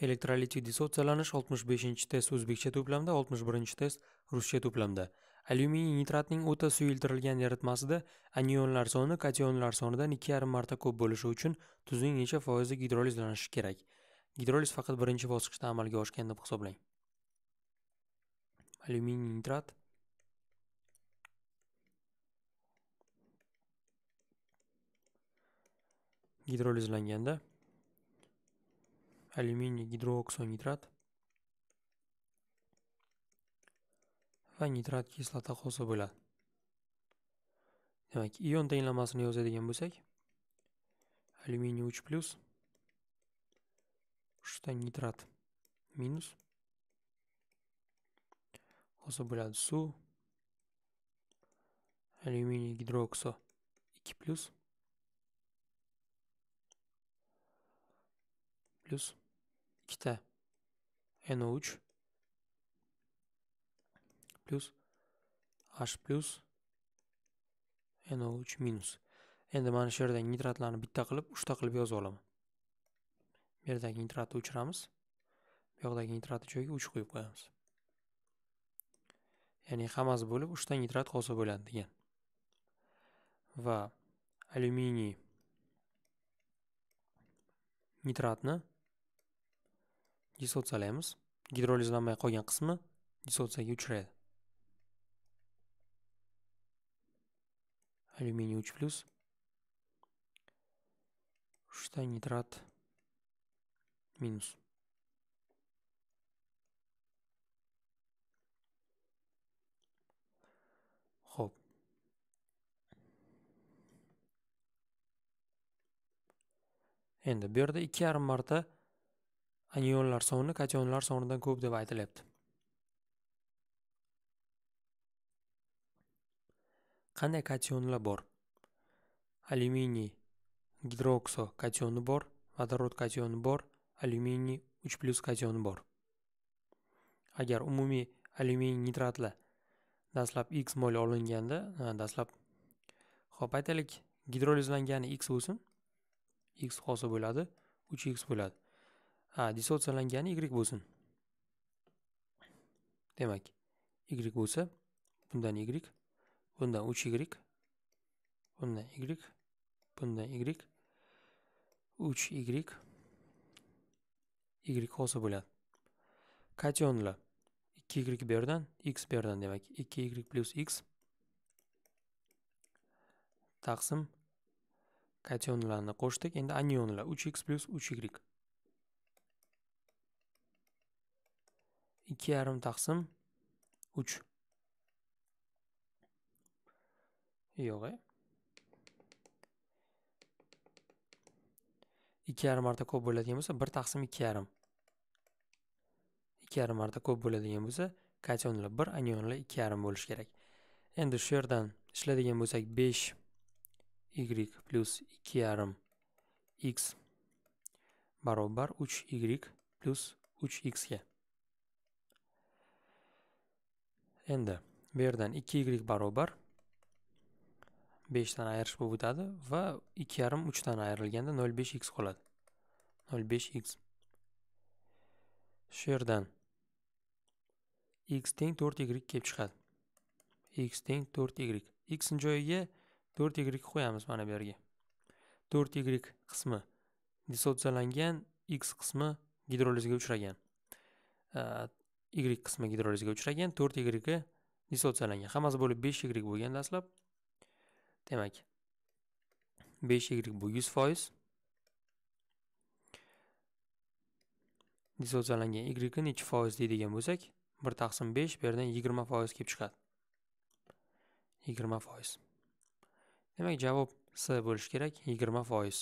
elektrolitik dissotsialanish 65 test o'zbekcha to'plamda 61 test ruscha to'plamda alyuminiy nitratning o'ta suyultirilgan yaritmasida anionlar soni kationlar sonidan 2,5 marta ko'p bo'lishi uchun tuzning necha foizi gidrolizlanishi kerak gidroliz faqat birinchi bosqichda amalga oshgan deb hisoblang alyuminiy nitrat gidrolizlanganda алюминий гидрооксонитрат va nitrat kislota hosil bo'ladi demak ion tenglamasini yozadigan bo'lsak alyuminiy 3 plyus uchta nitrat minus hosil bo'ladi suv alyuminiy 2 ikki plyus plus ikkita NO3 plus H plus NO3 minus. Endi mana shu yerdagi nitratlarni bitta qilib, uchta qilib yozib olaman. Bu yerdagi nitratni o'chiramiz. Bu yoqdagi nitratni joyiga 3 qo'yib qo'yamiz. Ya'ni hammasi bo'lib 3 ta nitrat hosil bo'ladi degan. Va alyuminiy nitratni dissotsiyalaymiz gidrolizlanmay qolgan qismi dissotsiyaga uchraydi alyuminiy uch plyus uchta nitrat minus xo'p endi bu yerda ikki yarim marta anionlar soni kationlar sonidan ko'p deb aytilyapti qanday kationlar bor alyuminiy gidrokso kationi bor vodorod kationi bor alyuminiy 3 plyus kationi bor agar umumiy alyuminiy nitratlar dastlab x mol olinganda dastlab ho'p aytaylik gidrolizlangani x bo'lsin x hosil bo'ladi 3x bo'ladi ha dissotsiyalangani y bo'lsin demak y bo'lsa bundan y bundan uch y bundan y bundan y uch y y qolsa bo'ladi kationlar ikki y bu yerdan x bu yerdan demak ikki y plyus x taqsim kationlarni qo'shdik endi anionlar uch x plyus uch y ikki yarım taqsim 3 yo'q e ikki yarim marta ko'p bo'ladigan bo'lsa bir taksım ikki yarım ikki yarım marta ko'p bo'ladigan bo'lsa kationlar bir anionlar ikki yarım bo'lishi kerak endi shu yerdan diyeyim bo'lsak 5 y plus ikki yarım x barobar 3 y 3 x xga endi bu yerdan ikki y barobar beshdan ayirish bo'lib o'tadi va ikki yarim uchdan ayrilganda nol besh x qoladi nol besh x shu yerdan x teng to'rt y kelib chiqadi x teng to'rt y xni joyiga to'rt y qo'yamiz mana bu yerga to'rt y qismi dissotsiyalangan x qismi gidrolizga uchragan y qismi gidrolizga uchragan to'rt y dissotsiyalangan hammasi bo'lib besh y bo'lgan dastlab demak besh y bu yuz foiz dissotsiyalangan y nechi foiz deydigan bo'lsak bir taqsim besh bu yerdan yigirma foiz kelib chiqadi yigirma foiz demak javob c bo'lishi kerak yigirma foiz